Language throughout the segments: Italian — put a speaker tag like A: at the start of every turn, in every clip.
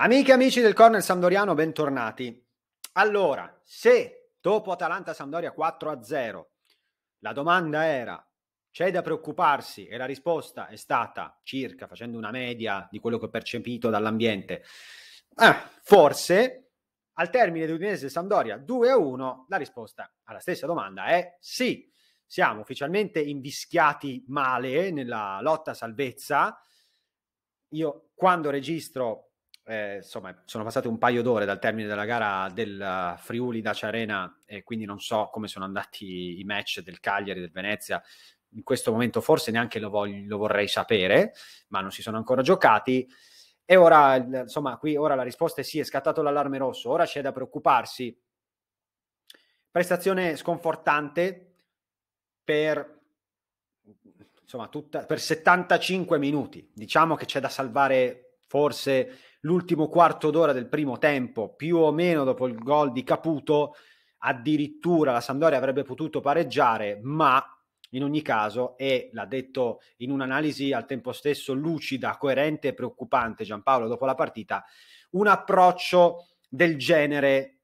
A: Amiche e amici del Corner Sandoriano, bentornati. Allora, se dopo Atalanta Sandoria 4-0 la domanda era c'è da preoccuparsi e la risposta è stata circa, facendo una media di quello che ho percepito dall'ambiente, eh, forse al termine di Udinese Sandoria 2-1 la risposta alla stessa domanda è sì. Siamo ufficialmente invischiati male nella lotta salvezza. Io quando registro eh, insomma, sono passate un paio d'ore dal termine della gara del eh, Friuli Dacia Arena e quindi non so come sono andati i match del Cagliari, e del Venezia. In questo momento forse neanche lo, voglio, lo vorrei sapere, ma non si sono ancora giocati. E ora, insomma, qui ora la risposta è sì, è scattato l'allarme rosso, ora c'è da preoccuparsi. Prestazione sconfortante per, insomma, tutta, per 75 minuti. Diciamo che c'è da salvare forse l'ultimo quarto d'ora del primo tempo, più o meno dopo il gol di Caputo, addirittura la Sandoria avrebbe potuto pareggiare, ma in ogni caso, e l'ha detto in un'analisi al tempo stesso lucida, coerente e preoccupante Giampaolo dopo la partita, un approccio del genere,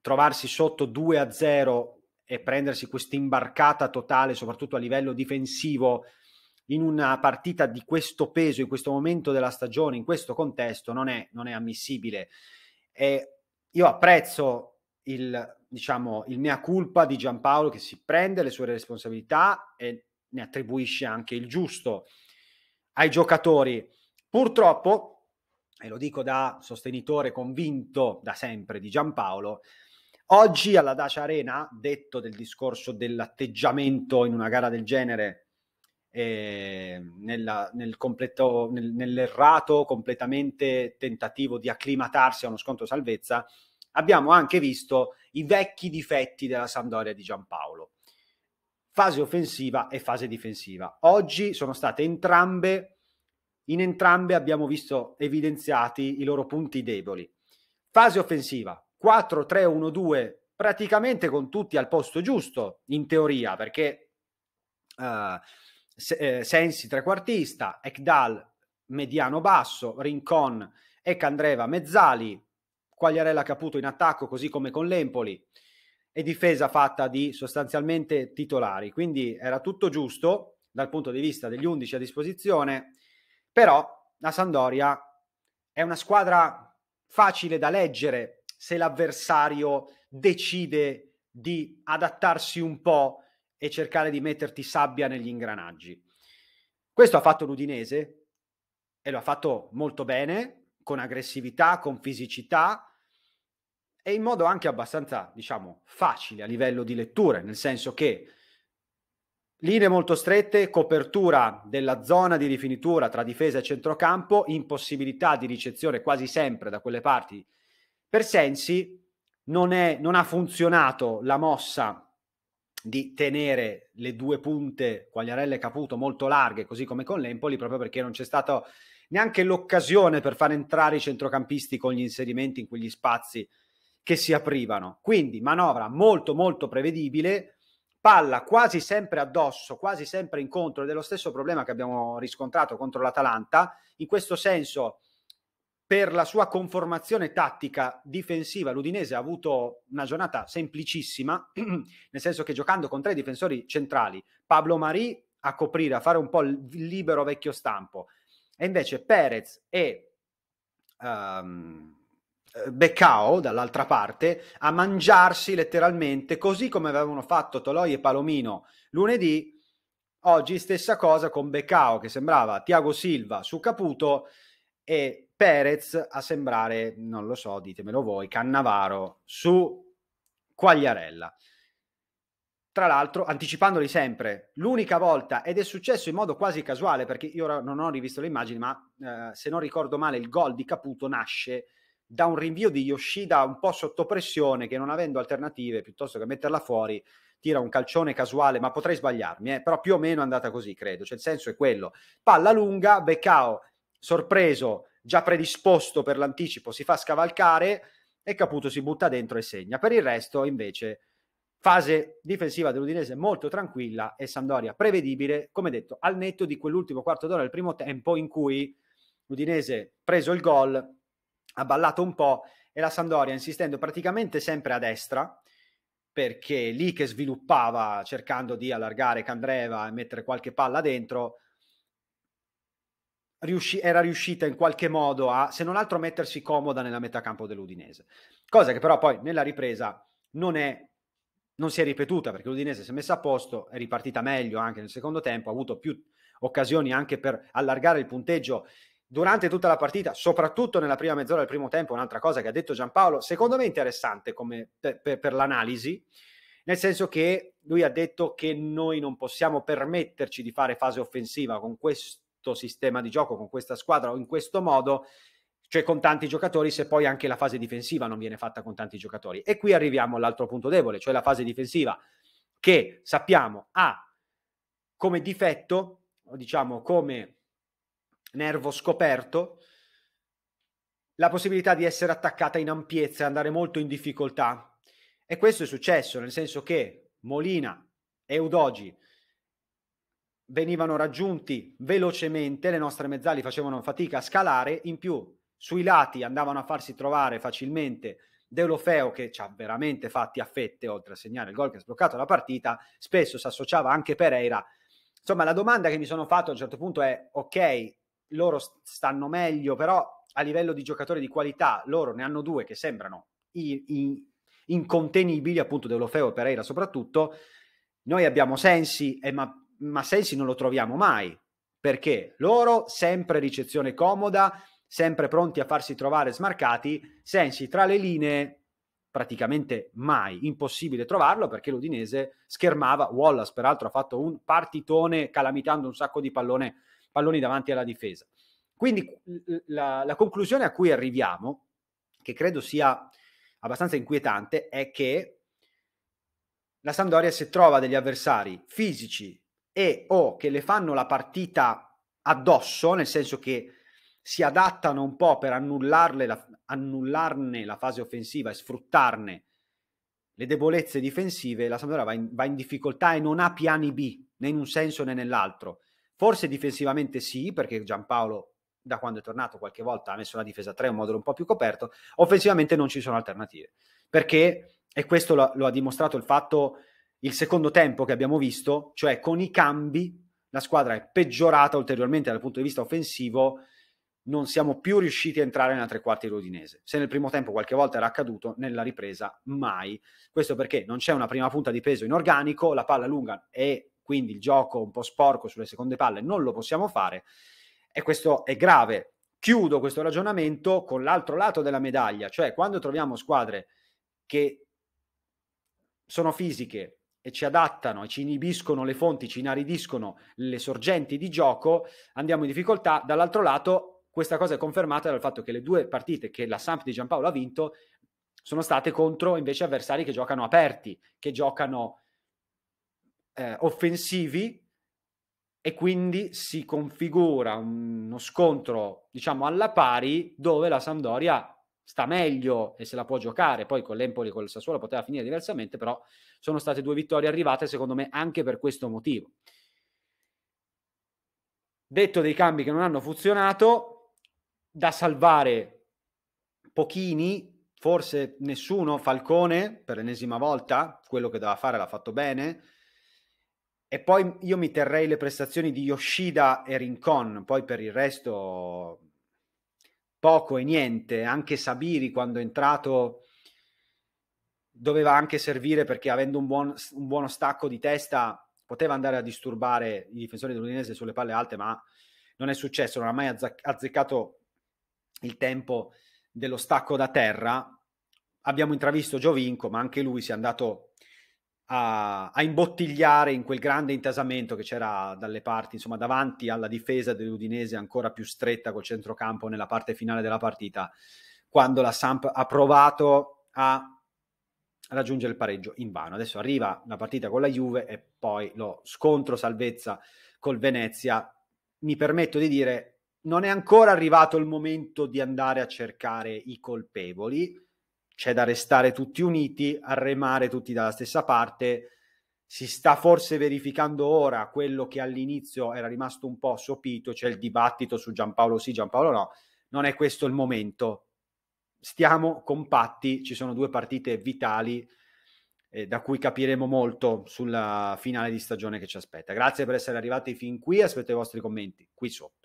A: trovarsi sotto 2 0 e prendersi questa imbarcata totale, soprattutto a livello difensivo, in una partita di questo peso, in questo momento della stagione, in questo contesto, non è, non è ammissibile. E io apprezzo il, diciamo, il mea culpa di Giampaolo che si prende le sue responsabilità e ne attribuisce anche il giusto ai giocatori. Purtroppo, e lo dico da sostenitore convinto da sempre di Giampaolo, oggi alla Dacia Arena, detto del discorso dell'atteggiamento in una gara del genere eh, nella, nel completo, nel, nell'errato completamente tentativo di acclimatarsi a uno scontro salvezza, abbiamo anche visto i vecchi difetti della Sampdoria di Giampaolo, fase offensiva e fase difensiva. Oggi sono state entrambe, in entrambe abbiamo visto evidenziati i loro punti deboli. Fase offensiva, 4-3-1-2 praticamente con tutti al posto giusto, in teoria, perché... Uh, eh, Sensi trequartista, Ekdal mediano basso, Rincon e Candreva mezzali, Quagliarella Caputo in attacco così come con l'Empoli e difesa fatta di sostanzialmente titolari. Quindi era tutto giusto dal punto di vista degli undici a disposizione, però la Sandoria è una squadra facile da leggere se l'avversario decide di adattarsi un po' e cercare di metterti sabbia negli ingranaggi. Questo ha fatto l'Udinese e lo ha fatto molto bene, con aggressività, con fisicità e in modo anche abbastanza, diciamo, facile a livello di letture, nel senso che linee molto strette, copertura della zona di rifinitura tra difesa e centrocampo, impossibilità di ricezione quasi sempre da quelle parti per Sensi, non, è, non ha funzionato la mossa di tenere le due punte Quagliarella e Caputo molto larghe, così come con l'Empoli, proprio perché non c'è stata neanche l'occasione per far entrare i centrocampisti con gli inserimenti in quegli spazi che si aprivano. Quindi manovra molto molto prevedibile, palla quasi sempre addosso, quasi sempre incontro ed è lo stesso problema che abbiamo riscontrato contro l'Atalanta. In questo senso per la sua conformazione tattica difensiva, l'Udinese ha avuto una giornata semplicissima, nel senso che giocando con tre difensori centrali, Pablo Marì a coprire, a fare un po' il libero vecchio stampo, e invece Perez e um, ehm, Beccao dall'altra parte a mangiarsi letteralmente, così come avevano fatto Toloi e Palomino lunedì, oggi stessa cosa con Beccao che sembrava Tiago Silva su Caputo e Perez a sembrare, non lo so, ditemelo voi, Cannavaro su Quagliarella. Tra l'altro, anticipandoli sempre, l'unica volta, ed è successo in modo quasi casuale, perché io ora non ho rivisto le immagini, ma eh, se non ricordo male, il gol di Caputo nasce da un rinvio di Yoshida un po' sotto pressione che non avendo alternative piuttosto che metterla fuori tira un calcione casuale ma potrei sbagliarmi eh? però più o meno è andata così credo cioè il senso è quello palla lunga Beccao sorpreso già predisposto per l'anticipo si fa scavalcare e Caputo si butta dentro e segna. Per il resto, invece, fase difensiva dell'Udinese molto tranquilla e Sandoria prevedibile, come detto, al netto di quell'ultimo quarto d'ora del primo tempo in cui l'Udinese ha preso il gol ha ballato un po' e la Sandoria insistendo praticamente sempre a destra perché lì che sviluppava cercando di allargare Candreva e mettere qualche palla dentro riusci- era riuscita in qualche modo a, se non altro, mettersi comoda nella metà campo dell'Udinese. Cosa che però poi nella ripresa non, è, non si è ripetuta perché l'Udinese si è messa a posto, è ripartita meglio anche nel secondo tempo, ha avuto più occasioni anche per allargare il punteggio durante tutta la partita, soprattutto nella prima mezz'ora del primo tempo, un'altra cosa che ha detto Giampaolo, secondo me interessante come per, per, per, l'analisi, nel senso che lui ha detto che noi non possiamo permetterci di fare fase offensiva con questo questo sistema di gioco, con questa squadra o in questo modo, cioè con tanti giocatori, se poi anche la fase difensiva non viene fatta con tanti giocatori. E qui arriviamo all'altro punto debole, cioè la fase difensiva, che sappiamo ha come difetto, diciamo come nervo scoperto, la possibilità di essere attaccata in ampiezza e andare molto in difficoltà. E questo è successo, nel senso che Molina e Udogi venivano raggiunti velocemente, le nostre mezzali facevano fatica a scalare, in più sui lati andavano a farsi trovare facilmente Deulofeo che ci ha veramente fatti a fette, oltre a segnare il gol che ha sbloccato la partita, spesso si associava anche Pereira. Insomma, la domanda che mi sono fatto a un certo punto è, ok, loro stanno meglio, però a livello di giocatore di qualità loro ne hanno due che sembrano incontenibili, appunto Deulofeo e Pereira soprattutto. Noi abbiamo Sensi e eh, ma ma Sensi non lo troviamo mai, perché loro sempre ricezione comoda, sempre pronti a farsi trovare smarcati, Sensi tra le linee praticamente mai, impossibile trovarlo perché l'Udinese schermava, Wallace peraltro ha fatto un partitone calamitando un sacco di pallone, palloni davanti alla difesa. Quindi la, la conclusione a cui arriviamo, che credo sia abbastanza inquietante, è che la Sandoria se trova degli avversari fisici e o che le fanno la partita addosso, nel senso che si adattano un po' per la, annullarne la fase offensiva e sfruttarne le debolezze difensive, la Sampdoria va in, va in difficoltà e non ha piani B, né in un senso né nell'altro. Forse difensivamente sì, perché Giampaolo da quando è tornato qualche volta ha messo la difesa 3, un modulo un po' più coperto, offensivamente non ci sono alternative, perché, e questo lo, lo ha dimostrato il fatto il secondo tempo che abbiamo visto, cioè con i cambi la squadra è peggiorata ulteriormente dal punto di vista offensivo, non siamo più riusciti a entrare nella tre quarti rodinese. Se nel primo tempo qualche volta era accaduto, nella ripresa mai. Questo perché non c'è una prima punta di peso in organico, la palla lunga e quindi il gioco un po' sporco sulle seconde palle non lo possiamo fare e questo è grave. Chiudo questo ragionamento con l'altro lato della medaglia, cioè quando troviamo squadre che sono fisiche, e ci adattano e ci inibiscono le fonti, ci inaridiscono le sorgenti di gioco, andiamo in difficoltà. Dall'altro lato, questa cosa è confermata dal fatto che le due partite che la Samp di Giampaolo ha vinto sono state contro invece avversari che giocano aperti, che giocano eh, offensivi e quindi si configura uno scontro, diciamo, alla pari dove la Sampdoria sta meglio e se la può giocare. Poi con l'Empoli e con il Sassuolo poteva finire diversamente, però sono state due vittorie arrivate secondo me anche per questo motivo. Detto dei cambi che non hanno funzionato, da salvare pochini, forse nessuno, Falcone per l'ennesima volta, quello che doveva fare l'ha fatto bene. E poi io mi terrei le prestazioni di Yoshida e Rincon, poi per il resto poco e niente. Anche Sabiri quando è entrato doveva anche servire perché avendo un, buon, un buono stacco di testa poteva andare a disturbare i difensori dell'Udinese sulle palle alte, ma non è successo, non ha mai azzeccato il tempo dello stacco da terra. Abbiamo intravisto Giovinco, ma anche lui si è andato a, a, imbottigliare in quel grande intasamento che c'era dalle parti, insomma davanti alla difesa dell'Udinese ancora più stretta col centrocampo nella parte finale della partita, quando la Samp ha provato a raggiungere il pareggio in vano. Adesso arriva la partita con la Juve e poi lo scontro salvezza col Venezia. Mi permetto di dire, non è ancora arrivato il momento di andare a cercare i colpevoli, c'è da restare tutti uniti, a remare tutti dalla stessa parte. Si sta forse verificando ora quello che all'inizio era rimasto un po' sopito, cioè il dibattito su Giampaolo sì, Giampaolo no. Non è questo il momento. Stiamo compatti, ci sono due partite vitali eh, da cui capiremo molto sulla finale di stagione che ci aspetta. Grazie per essere arrivati fin qui, aspetto i vostri commenti qui sotto.